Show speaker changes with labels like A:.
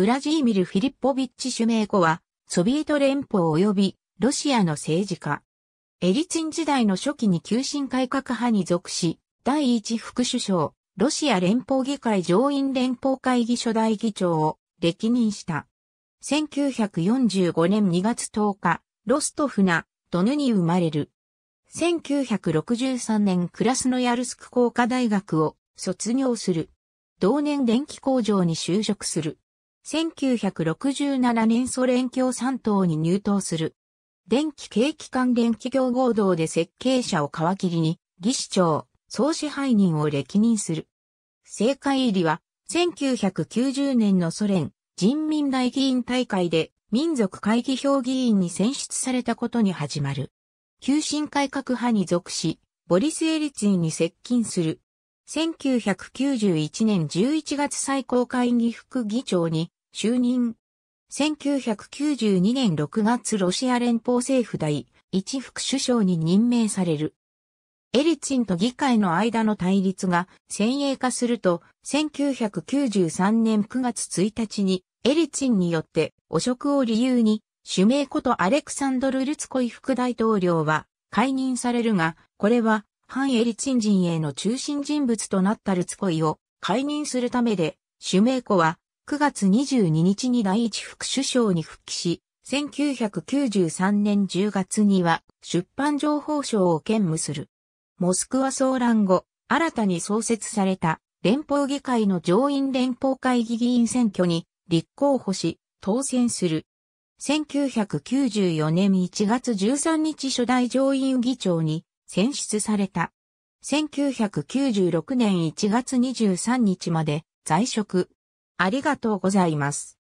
A: ウラジーミル・フィリッポビッチ・シュメコは、ソビエト連邦及びロシアの政治家。エリツィン時代の初期に急進改革派に属し、第一副首相、ロシア連邦議会上院連邦会議所代議長を歴任した。1945年2月10日、ロストフナ、ドヌに生まれる。1963年クラスノヤルスク工科大学を卒業する。同年電気工場に就職する。1967年ソ連共産党に入党する。電気景気関連企業合同で設計者を皮切りに、技師長、総支配人を歴任する。政界入りは、1990年のソ連人民大議員大会で民族会議評議員に選出されたことに始まる。急進改革派に属し、ボリス・エリツィンに接近する。1991年11月最高会議副議長に就任。1992年6月ロシア連邦政府第一副首相に任命される。エリツィンと議会の間の対立が先鋭化すると、1993年9月1日にエリツィンによって汚職を理由に、主名ことアレクサンドル・ルツコイ副大統領は解任されるが、これは反エリツィン陣営の中心人物となったルツコイを解任するためで、シュメイコは9月22日に第一副首相に復帰し、1993年10月には出版情報省を兼務する。モスクワ騒乱後、新たに創設された連邦議会の上院連邦会議議員選挙に立候補し、当選する。1994年1月13日初代上院議長に選出された。1996年1月23日まで在職。ありがとうございます。